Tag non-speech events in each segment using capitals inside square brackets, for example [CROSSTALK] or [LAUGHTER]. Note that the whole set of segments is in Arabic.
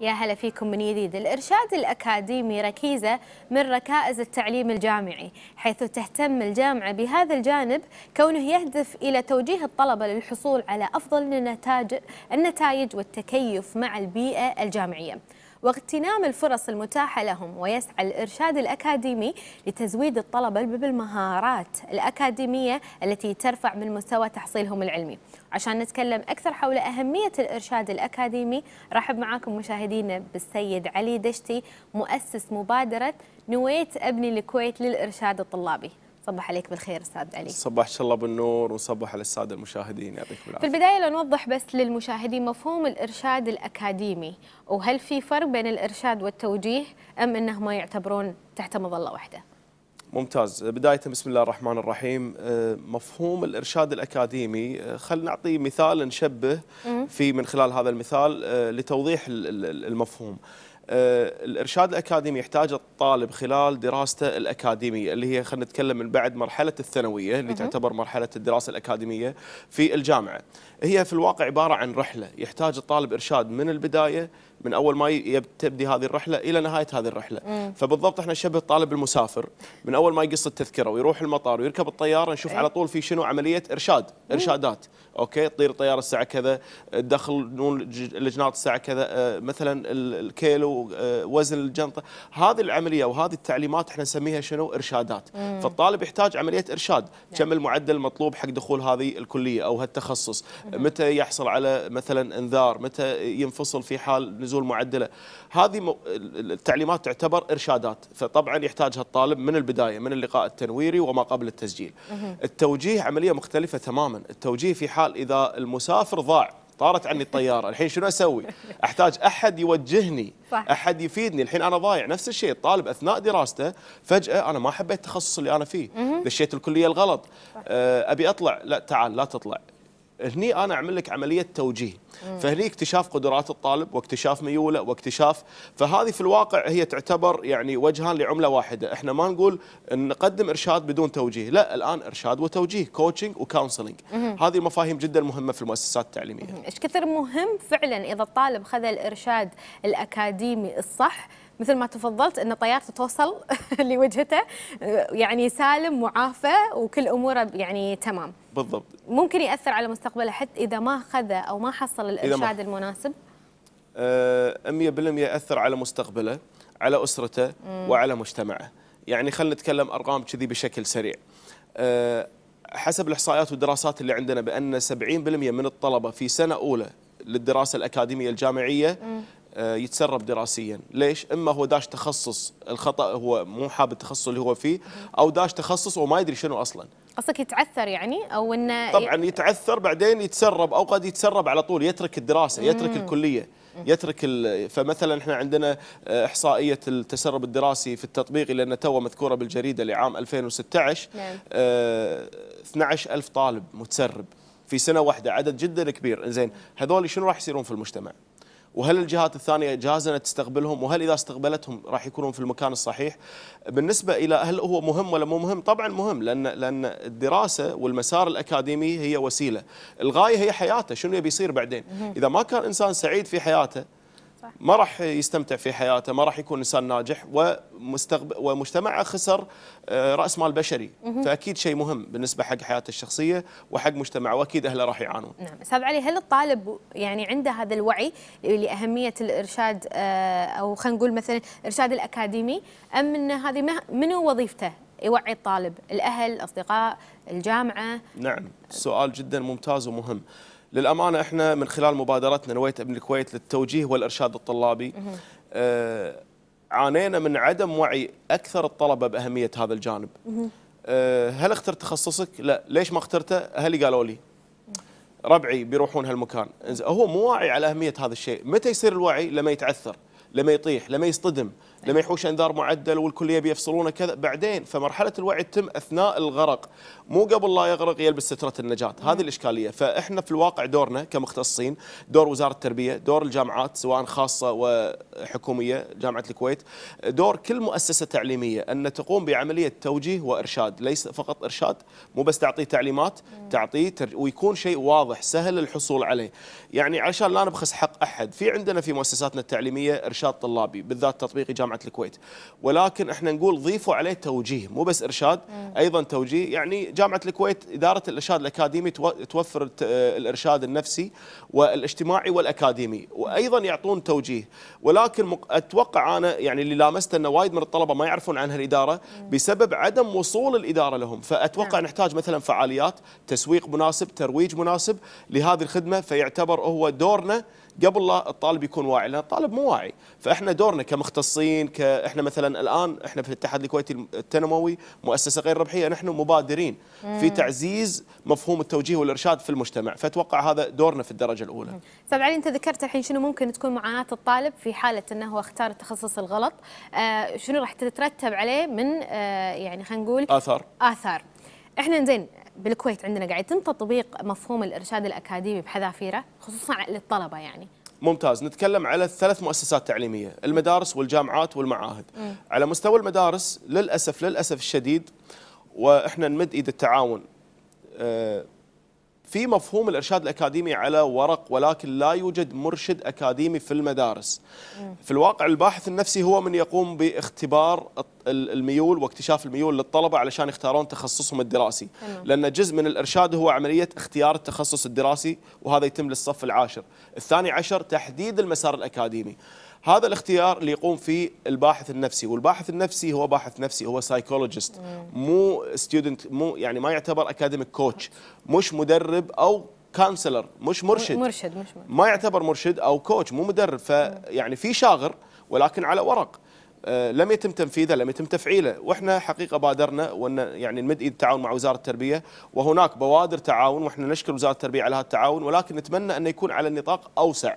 يا هلا فيكم من جديد الإرشاد الأكاديمي ركيزة من ركائز التعليم الجامعي حيث تهتم الجامعة بهذا الجانب كونه يهدف إلى توجيه الطلبة للحصول على أفضل النتائج والتكيف مع البيئة الجامعية واغتنام الفرص المتاحة لهم ويسعى الإرشاد الأكاديمي لتزويد الطلبة بالمهارات الأكاديمية التي ترفع من مستوى تحصيلهم العلمي عشان نتكلم أكثر حول أهمية الإرشاد الأكاديمي رحب معاكم مشاهدينا بالسيد علي دشتي مؤسس مبادرة نويت أبني الكويت للإرشاد الطلابي صبح عليك بالخير استاذ علي صباح الله بالنور وصبح على الساده المشاهدين يعطيكم العافيه في البدايه لو نوضح بس للمشاهدين مفهوم الارشاد الاكاديمي وهل في فرق بين الارشاد والتوجيه ام انهما يعتبرون تحت مظله واحده ممتاز بداية بسم الله الرحمن الرحيم آه، مفهوم الإرشاد الأكاديمي آه، خلنا نعطي مثال نشبه في من خلال هذا المثال آه، لتوضيح المفهوم آه، الارشاد الاكاديمي يحتاج الطالب خلال دراسته الاكاديميه اللي هي خلينا نتكلم من بعد مرحله الثانويه اللي تعتبر مرحله الدراسه الاكاديميه في الجامعه هي في الواقع عباره عن رحله يحتاج الطالب ارشاد من البدايه من اول ما تبدي هذه الرحله الى نهايه هذه الرحله مم. فبالضبط احنا شبه الطالب المسافر من اول ما يقص التذكره ويروح المطار ويركب الطياره نشوف إيه. على طول في شنو عمليه ارشاد ارشادات اوكي تطير الطياره الساعه كذا تدخل الجناط الساعه كذا آه، مثلا الكيلو آه، وزن الجنطه هذه العمليه وهذه التعليمات احنا نسميها شنو ارشادات مم. فالطالب يحتاج عمليه ارشاد نعم. كم المعدل المطلوب حق دخول هذه الكليه او هالتخصص مم. متى يحصل على مثلا انذار متى ينفصل في حال نزول معدله هذه التعليمات تعتبر ارشادات فطبعا يحتاجها الطالب من البدايه من اللقاء التنويري وما قبل التسجيل التوجيه عمليه مختلفه تماما التوجيه في حال اذا المسافر ضاع طارت عني الطيارة الحين شنو أسوي [LAUGHS] أحتاج أحد يوجهني صح. أحد يفيدني الحين أنا ضايع نفس الشيء الطالب أثناء دراسته فجأة أنا ما حبيت التخصص اللي أنا فيه دشيت الكلية الغلط آه، أبي أطلع لا تعال لا تطلع هني انا اعمل لك عمليه توجيه مم. فهني اكتشاف قدرات الطالب واكتشاف ميوله واكتشاف فهذه في الواقع هي تعتبر يعني وجهان لعمله واحده احنا ما نقول نقدم ارشاد بدون توجيه لا الان ارشاد وتوجيه كوتشنج وكونسلنج هذه المفاهيم جدا مهمه في المؤسسات التعليميه ايش كثر مهم فعلا اذا الطالب خذ الارشاد الاكاديمي الصح مثل ما تفضلت ان طيارته توصل [LAUGHS] لوجهته يعني سالم معافى وكل اموره يعني تمام بالضبط ممكن ياثر على مستقبله حتى اذا ما اخذ او ما حصل الارشاد المناسب 100% آه، ياثر على مستقبله على اسرته مم. وعلى مجتمعه يعني خلينا نتكلم ارقام كذي بشكل سريع آه، حسب الاحصائيات والدراسات اللي عندنا بان 70% من الطلبه في سنه اولى للدراسه الاكاديميه الجامعيه مم. آه، يتسرب دراسيا ليش اما هو داش تخصص الخطا هو مو حاب التخصص اللي هو فيه او داش تخصص وما يدري شنو اصلا قصدك يتعثر يعني او انه طبعا يتعثر بعدين يتسرب او قد يتسرب على طول يترك الدراسه يترك الكليه يترك فمثلا احنا عندنا آه، احصائيه التسرب الدراسي في التطبيق لان تو مذكوره بالجريده لعام 2016 نعم. اه 12000 طالب متسرب في سنه واحده عدد جدا كبير زين هذول شنو راح يصيرون في المجتمع؟ وهل الجهات الثانيه جاهزه تستقبلهم وهل اذا استقبلتهم راح يكونون في المكان الصحيح بالنسبه الى هل هو مهم ولا مو مهم طبعا مهم لان لان الدراسه والمسار الاكاديمي هي وسيله الغايه هي حياته شنو يبي يصير بعدين اذا ما كان انسان سعيد في حياته صح. ما راح يستمتع في حياته ما راح يكون انسان ناجح ومستقب... ومجتمعه خسر آه، راس مال بشري مه. فاكيد شيء مهم بالنسبه حق حياته الشخصيه وحق مجتمعه واكيد اهله راح يعانون نعم استاذ علي هل الطالب يعني عنده هذا الوعي لاهميه الارشاد آه، او خلينا نقول مثلا الارشاد الاكاديمي ام ان هذه مه... منو وظيفته يوعي الطالب الاهل الاصدقاء الجامعه نعم سؤال جدا ممتاز ومهم للأمانة إحنا من خلال مبادرتنا نويت ابن الكويت للتوجيه والإرشاد الطلابي آه عانينا من عدم وعي أكثر الطلبة بأهمية هذا الجانب آه هل اخترت تخصصك؟ لا ليش ما اخترته؟ أهلي قالوا لي ربعي بيروحون هالمكان هو مو واعي على أهمية هذا الشيء متى يصير الوعي؟ لما يتعثر لما يطيح لما يصطدم لما يحوش انذار معدل والكليه بيفصلونه كذا بعدين فمرحله الوعي تتم اثناء الغرق مو قبل لا يغرق يلبس ستره النجاه هذه الاشكاليه فاحنا في الواقع دورنا كمختصين دور وزاره التربيه دور الجامعات سواء خاصه وحكوميه جامعه الكويت دور كل مؤسسه تعليميه ان تقوم بعمليه توجيه وارشاد ليس فقط ارشاد مو بس تعطيه تعليمات تعطيه تر... ويكون شيء واضح سهل الحصول عليه يعني عشان لا نبخس حق احد في عندنا في مؤسساتنا التعليميه ارشاد طلابي بالذات تطبيقي جامعه جامعه الكويت ولكن احنا نقول ضيفوا عليه توجيه مو بس ارشاد ايضا توجيه يعني جامعه الكويت اداره الارشاد الاكاديمي توفر الارشاد النفسي والاجتماعي والاكاديمي وايضا يعطون توجيه ولكن اتوقع انا يعني اللي لامست ان وايد من الطلبه ما يعرفون عن هالاداره بسبب عدم وصول الاداره لهم فاتوقع نعم. نحتاج مثلا فعاليات تسويق مناسب ترويج مناسب لهذه الخدمه فيعتبر هو دورنا قبل لا الطالب يكون واعي لان الطالب مو واعي فاحنا دورنا كمختصين كاحنا مثلا الان احنا في الاتحاد الكويتي التنموي مؤسسه غير ربحيه نحن مبادرين في تعزيز مفهوم التوجيه والارشاد في المجتمع فاتوقع هذا دورنا في الدرجه الاولى طبعا علي انت ذكرت الحين شنو ممكن تكون معاناه الطالب في حاله انه هو اختار التخصص الغلط آه شنو راح تترتب عليه من آه يعني خلينا نقول اثار اثار احنا زين بالكويت عندنا قاعد يتم تطبيق مفهوم الارشاد الاكاديمي بحذافيره خصوصا للطلبه يعني ممتاز نتكلم على الثلاث مؤسسات تعليميه المدارس والجامعات والمعاهد م. على مستوى المدارس للاسف للاسف الشديد واحنا نمد ايد التعاون آه، في مفهوم الارشاد الاكاديمي على ورق ولكن لا يوجد مرشد اكاديمي في المدارس. في الواقع الباحث النفسي هو من يقوم باختبار الميول واكتشاف الميول للطلبه علشان يختارون تخصصهم الدراسي، لان جزء من الارشاد هو عمليه اختيار التخصص الدراسي وهذا يتم للصف العاشر، الثاني عشر تحديد المسار الاكاديمي. هذا الاختيار اللي يقوم فيه الباحث النفسي والباحث النفسي هو باحث نفسي هو سايكولوجيست مو ستودنت مو يعني ما يعتبر اكاديميك كوتش مش مدرب او كانسلر مش مرشد مرشد مش مرشد. ما يعتبر مرشد او كوتش مو مدرب فيعني في شاغر ولكن على ورق آه، لم يتم تنفيذه لم يتم تفعيله واحنا حقيقه بادرنا وان يعني نمد ايد التعاون مع وزاره التربيه وهناك بوادر تعاون واحنا نشكر وزاره التربيه على هذا التعاون ولكن نتمنى انه يكون على نطاق اوسع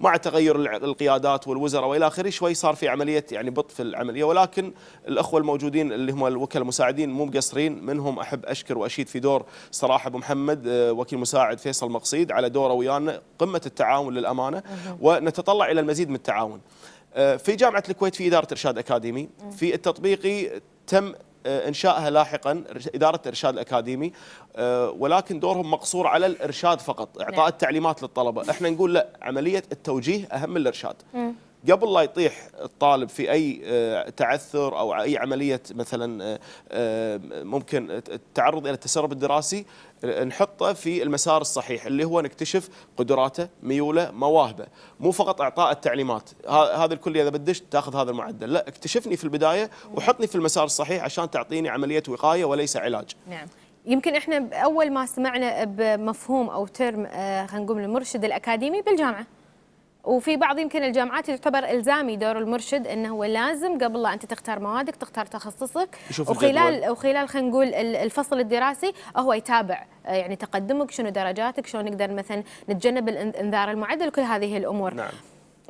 مع تغير القيادات والوزراء والى اخره شوي صار في عمليه يعني بطء في العمليه ولكن الاخوه الموجودين اللي هم الوكلاء المساعدين مو مقصرين منهم احب اشكر واشيد في دور صراحه ابو محمد آه، وكيل مساعد فيصل مقصيد على دوره ويانا قمه التعاون للامانه ونتطلع الى المزيد من التعاون آه، في جامعه الكويت في اداره ارشاد اكاديمي في التطبيقي تم آه، انشائها لاحقا اداره إرشاد الاكاديمي آه، ولكن دورهم مقصور على الارشاد فقط اعطاء نعم. التعليمات للطلبه احنا نقول لا عمليه التوجيه اهم من الارشاد قبل لا يطيح الطالب في اي تعثر او اي عمليه مثلا ممكن التعرض الى التسرب الدراسي نحطه في المسار الصحيح اللي هو نكتشف قدراته ميوله مواهبه مو فقط اعطاء التعليمات هذا الكل اذا بدش تاخذ هذا المعدل لا اكتشفني في البدايه وحطني في المسار الصحيح عشان تعطيني عمليه وقايه وليس علاج نعم يمكن احنا اول ما سمعنا بمفهوم او ترم آه، خلينا نقول المرشد الاكاديمي بالجامعه وفي بعض يمكن الجامعات يعتبر الزامي دور المرشد انه هو لازم قبل لا انت تختار موادك تختار تخصصك وخلال الجدول. وخلال خلينا نقول الفصل الدراسي هو يتابع آه، يعني تقدمك شنو درجاتك شلون نقدر مثلا نتجنب الانذار المعدل كل هذه الامور نعم.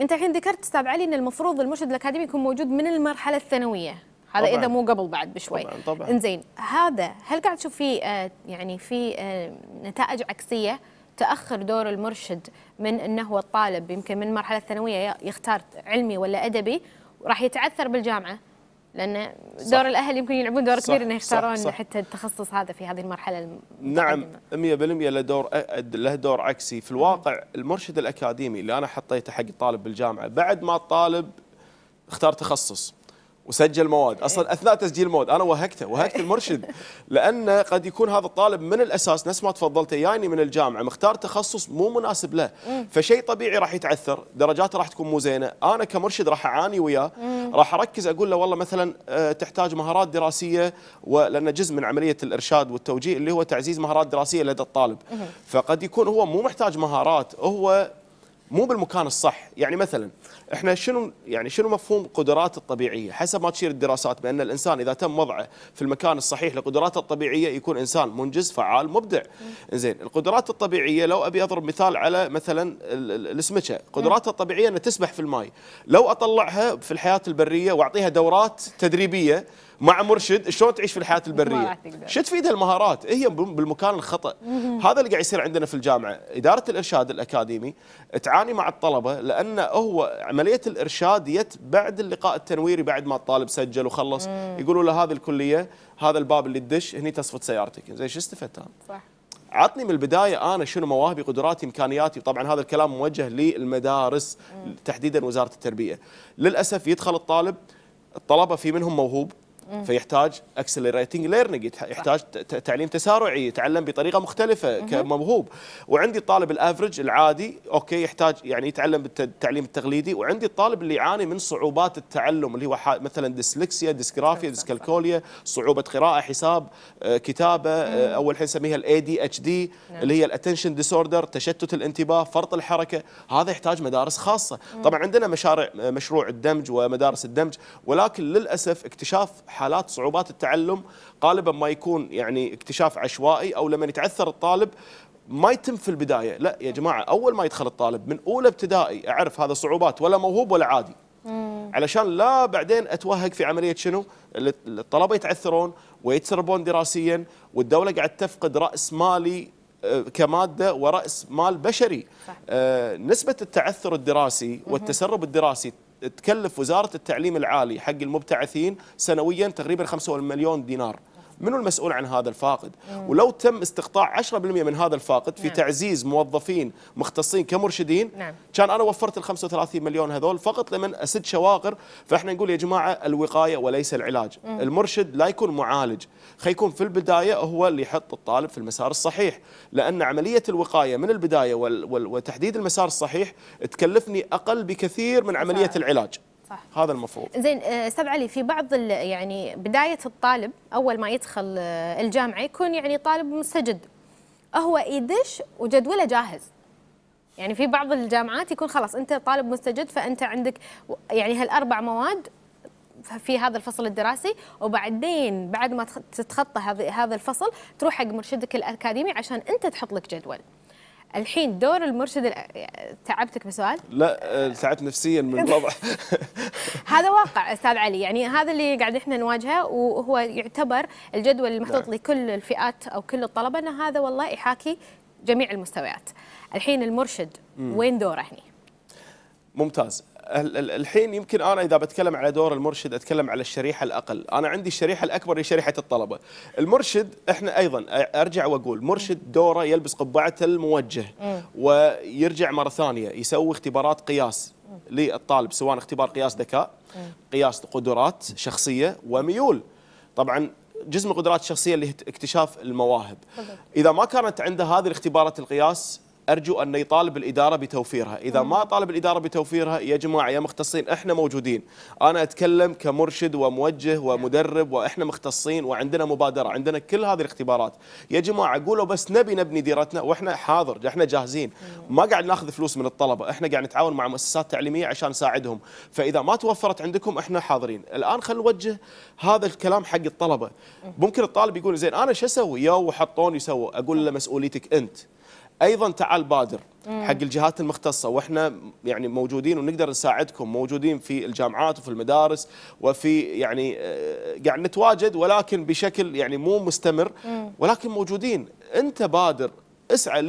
انت الحين ذكرت استاذ علي ان المفروض المرشد الاكاديمي يكون موجود من المرحله الثانويه هذا طبعًا. اذا مو قبل بعد بشوي طبعا طبعا انزين هذا هل قاعد تشوف فيه آه، يعني في آه، نتائج عكسيه تاخر دور المرشد من انه هو الطالب يمكن من المرحله الثانويه يختار علمي ولا ادبي راح يتعثر بالجامعه لان دور الاهل يمكن يلعبون دور كبير انه يختارون صح. صح. حتى التخصص هذا في هذه المرحله نعم 100% له دور له دور عكسي في الواقع المرشد الاكاديمي اللي انا حطيته حق الطالب بالجامعه بعد ما الطالب اختار تخصص وسجل مواد إيه. اصلا اثناء تسجيل مواد انا وهكته وهكت إيه. المرشد [LAUGHS] لان قد يكون هذا الطالب من الاساس نفس ما تفضلت يعني من الجامعه مختار تخصص مو مناسب له إيه. فشيء طبيعي راح يتعثر درجاته راح تكون مو زينه انا كمرشد راح اعاني وياه راح اركز اقول له والله مثلا آه، تحتاج مهارات دراسيه ولان جزء من عمليه الارشاد والتوجيه اللي هو تعزيز مهارات دراسيه لدى الطالب فقد يكون هو مو محتاج مهارات هو مو بالمكان الصح يعني مثلا احنا شنو يعني شنو مفهوم قدرات الطبيعيه حسب ما تشير الدراسات بان الانسان اذا تم وضعه في المكان الصحيح لقدراته الطبيعيه يكون انسان منجز فعال مبدع زين القدرات الطبيعيه لو ابي اضرب مثال على مثلا السمكه قدراتها الطبيعيه انها تسبح في الماء لو اطلعها في الحياه البريه واعطيها دورات تدريبيه مع مرشد شلون تعيش في الحياه البريه شو تفيد ايدها المهارات هي بالمكان الخطا هذا اللي قاعد يصير عندنا في الجامعه اداره الارشاد الاكاديمي تعاني مع الطلبه لان هو عمليه الارشاد يت بعد اللقاء التنويري بعد ما الطالب سجل وخلص يقولوا له هذه الكليه هذا الباب اللي تدش هني تصفط سيارتك زين شو استفدت انا صح عطني من البدايه انا شنو مواهبي قدراتي امكانياتي طبعا هذا الكلام موجه للمدارس تحديدا وزاره التربيه للاسف يدخل الطالب الطلبه في منهم موهوب فيحتاج اكسلريتنج ليرنينج يحتاج تعليم تسارعي يتعلم بطريقه مختلفه كموهوب وعندي الطالب الافرج العادي اوكي يحتاج يعني يتعلم بالتعليم التقليدي وعندي الطالب اللي يعاني من صعوبات التعلم اللي هو مثلا ديسلكسيا ديسكرافيا ديسكالكوليا صعوبه قراءه حساب آه، كتابه آه، اول حين نسميها الاي دي اتش دي اللي هي الاتنشن ديسوردر تشتت الانتباه فرط الحركه هذا يحتاج مدارس خاصه طبعا عندنا مشاريع آه، مشروع الدمج ومدارس الدمج ولكن للاسف اكتشاف حالات صعوبات التعلم غالبا ما يكون يعني اكتشاف عشوائي او لما يتعثر الطالب ما يتم في البدايه لا يا جماعه اول ما يدخل الطالب من اولى ابتدائي اعرف هذا صعوبات ولا موهوب ولا عادي علشان لا بعدين اتوهق في عمليه شنو الطلبه يتعثرون ويتسربون دراسيا والدوله قاعد تفقد راس مالي آه، كماده وراس مال بشري صح. آه، نسبه التعثر الدراسي والتسرب الدراسي تكلف وزاره التعليم العالي حق المبتعثين سنويا تقريبا 5 مليون دينار منو المسؤول عن هذا الفاقد مم. ولو تم استقطاع 10% من هذا الفاقد في نعم. تعزيز موظفين مختصين كمرشدين نعم. كان انا وفرت ال 35 مليون هذول فقط لمن اسد شواغر فاحنا نقول يا جماعه الوقايه وليس العلاج مم. المرشد لا يكون معالج خيكون في البدايه هو اللي يحط الطالب في المسار الصحيح لان عمليه الوقايه من البدايه وتحديد المسار الصحيح تكلفني اقل بكثير من عمليه العلاج صح هذا المفروض زين استاذ آه، علي في بعض يعني بدايه الطالب اول ما يدخل آه، الجامعه يكون يعني طالب مستجد هو يدش وجدوله جاهز يعني في بعض الجامعات يكون خلاص انت طالب مستجد فانت عندك يعني هالاربع مواد في هذا الفصل الدراسي وبعدين بعد ما تتخطى هذا الفصل تروح حق مرشدك الاكاديمي عشان انت تحط لك جدول الحين دور المرشد تعبتك بسؤال؟ لا آه، تعبت نفسيا من [LAUGHS] الوضع هذا واقع استاذ علي يعني هذا اللي قاعد احنا نواجهه وهو يعتبر الجدول المحطوط نعم. لكل الفئات او كل الطلبه ان هذا والله يحاكي جميع المستويات. الحين المرشد وين دوره هنا؟ ممتاز الحين يمكن انا اذا بتكلم على دور المرشد اتكلم على الشريحه الاقل، انا عندي الشريحه الاكبر هي شريحه الطلبه. المرشد احنا ايضا ارجع واقول مرشد دوره يلبس قبعه الموجه ويرجع مره ثانيه يسوي اختبارات قياس للطالب سواء اختبار قياس ذكاء، قياس قدرات شخصيه وميول. طبعا جزء من القدرات الشخصيه اللي اكتشاف المواهب. اذا ما كانت عنده هذه الاختبارات القياس ارجو ان يطالب الاداره بتوفيرها، اذا ما طالب الاداره بتوفيرها يا جماعه يا مختصين احنا موجودين، انا اتكلم كمرشد وموجه ومدرب واحنا مختصين وعندنا مبادره، عندنا كل هذه الاختبارات، يا جماعه قولوا بس نبي نبني ديرتنا واحنا حاضر احنا جاهزين، ما قاعد ناخذ فلوس من الطلبه، احنا قاعد نتعاون مع مؤسسات تعليميه عشان نساعدهم، فاذا ما توفرت عندكم احنا حاضرين، الان خلينا نوجه هذا الكلام حق الطلبه، ممكن الطالب يقول زين انا شو اسوي؟ يو حطوني سووا، اقول له مسؤوليتك انت. ايضا تعال بادر حق الجهات المختصه واحنا يعني موجودين ونقدر نساعدكم موجودين في الجامعات وفي المدارس وفي يعني آه، قاعد نتواجد ولكن بشكل يعني مو مستمر ولكن موجودين انت بادر اسعى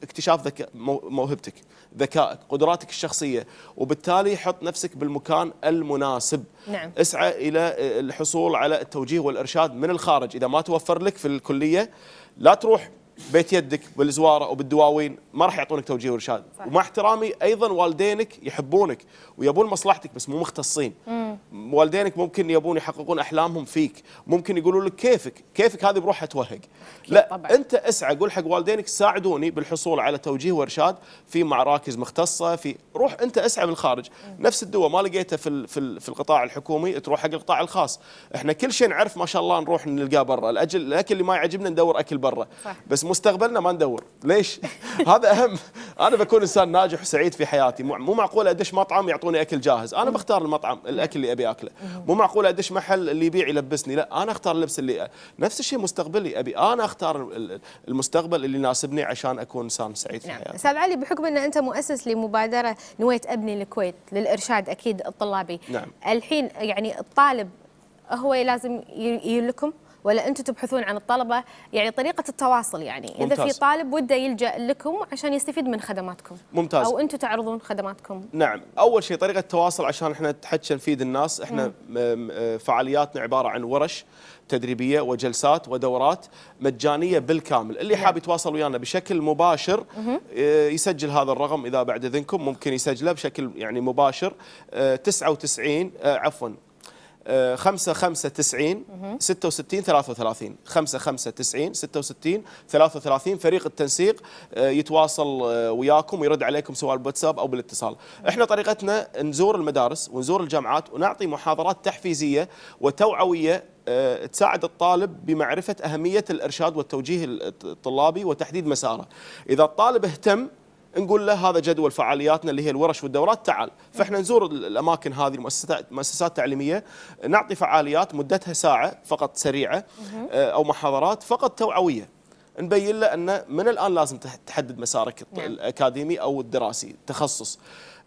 لاكتشاف ذكاء موهبتك ذكائك قدراتك الشخصيه وبالتالي حط نفسك بالمكان المناسب نعم. اسعى الى آه، الحصول على التوجيه والارشاد من الخارج اذا ما توفر لك في الكليه لا تروح بيت يدك بالزواره وبالدواوين ما راح يعطونك توجيه وارشاد ومع احترامي ايضا والدينك يحبونك ويبون مصلحتك بس مو مختصين مم. والدينك ممكن يبون يحققون احلامهم فيك ممكن يقولوا لك كيفك كيفك هذه بروحها توهق لا طبعا. انت اسعى قول حق والدينك ساعدوني بالحصول على توجيه وارشاد في مراكز مختصه في روح انت اسعى من الخارج مم. نفس الدواء ما لقيته في في القطاع الحكومي تروح حق القطاع الخاص احنا كل شيء نعرف ما شاء الله نروح نلقاه برا الاكل اللي ما يعجبنا ندور اكل برا بس مستقبلنا ما ندور ليش هذا اهم انا بكون انسان ناجح وسعيد في حياتي مو معقول ادش مطعم يعطوني اكل جاهز انا بختار المطعم الاكل اللي ابي اكله مو معقول ادش محل اللي يبيع يلبسني لا انا اختار اللبس اللي نفس الشيء مستقبلي ابي انا اختار المستقبل اللي يناسبني عشان اكون انسان سعيد في نعم. حياتي استاذ علي بحكم ان انت مؤسس لمبادره نويت ابني الكويت للارشاد اكيد الطلابي نعم. الحين يعني الطالب هو لازم يلكم ولا انتم تبحثون عن الطلبه يعني طريقه التواصل يعني ممتاز. اذا في طالب وده يلجا لكم عشان يستفيد من خدماتكم ممتاز او انتم تعرضون خدماتكم نعم اول شيء طريقه التواصل عشان احنا نتحكى نفيد الناس احنا مم. فعالياتنا عباره عن ورش تدريبيه وجلسات ودورات مجانيه بالكامل اللي حاب يتواصل ويانا بشكل مباشر آه، يسجل هذا الرقم اذا بعد اذنكم ممكن يسجله بشكل يعني مباشر 99 آه، آه، عفوا 5 5 90 66 33 5 5 90 66 33 فريق التنسيق آه، يتواصل آه، وياكم ويرد عليكم سواء بالواتساب او بالاتصال احنا طريقتنا نزور المدارس ونزور الجامعات ونعطي محاضرات تحفيزيه وتوعويه آه، تساعد الطالب بمعرفه اهميه الارشاد والتوجيه الطلابي وتحديد مساره اذا الطالب اهتم نقول له هذا جدول فعالياتنا اللي هي الورش والدورات تعال فاحنا نزور الاماكن هذه المؤسسات مؤسسات تعليميه نعطي فعاليات مدتها ساعه فقط سريعه آه، او محاضرات فقط توعويه نبين له ان من الان لازم تحدد مسارك نعم. الاكاديمي او الدراسي تخصص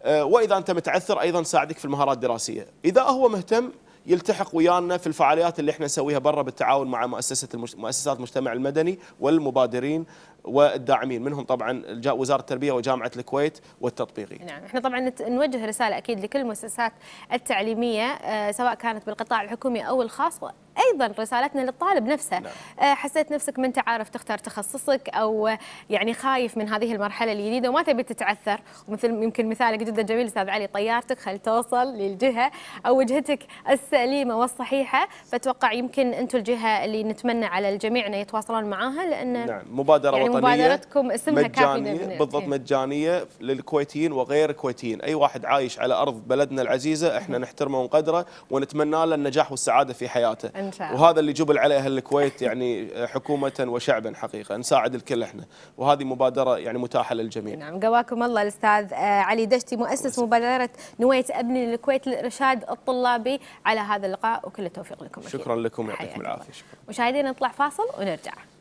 آه، واذا انت متعثر ايضا نساعدك في المهارات الدراسيه اذا هو مهتم يلتحق ويانا في الفعاليات اللي احنا نسويها برا بالتعاون مع مؤسسه مؤسسات المجتمع المدني والمبادرين والداعمين منهم طبعا وزارة التربية وجامعة الكويت والتطبيقي نعم احنا طبعا نوجه رسالة أكيد لكل المؤسسات التعليمية آه، سواء كانت بالقطاع الحكومي أو الخاص ايضا رسالتنا للطالب نفسه نعم. آه، حسيت نفسك ما انت عارف تختار تخصصك او آه، يعني خايف من هذه المرحله الجديده وما تبي تتعثر ومثل يمكن مثالك جدا جميل استاذ علي طيارتك خل توصل للجهه او وجهتك السليمه والصحيحه فتوقع يمكن انتم الجهه اللي نتمنى على الجميع انه يتواصلون معاها لان نعم مبادره يعني مبادرتكم اسمها مجانية بالضبط إيه. مجانيه للكويتيين وغير الكويتيين اي واحد عايش على ارض بلدنا العزيزه احنا نحترمه ونقدره ونتمنى له النجاح والسعاده في حياته وهذا اللي جبل عليه اهل الكويت يعني حكومه وشعبا حقيقه نساعد الكل احنا وهذه مبادره يعني متاحه للجميع نعم قواكم الله الاستاذ آه، علي دشتي مؤسس مبادره نويت ابني للكويت للارشاد الطلابي على هذا اللقاء وكل التوفيق لكم شكرا أكيد. لكم يعطيكم العافيه مشاهدينا نطلع فاصل ونرجع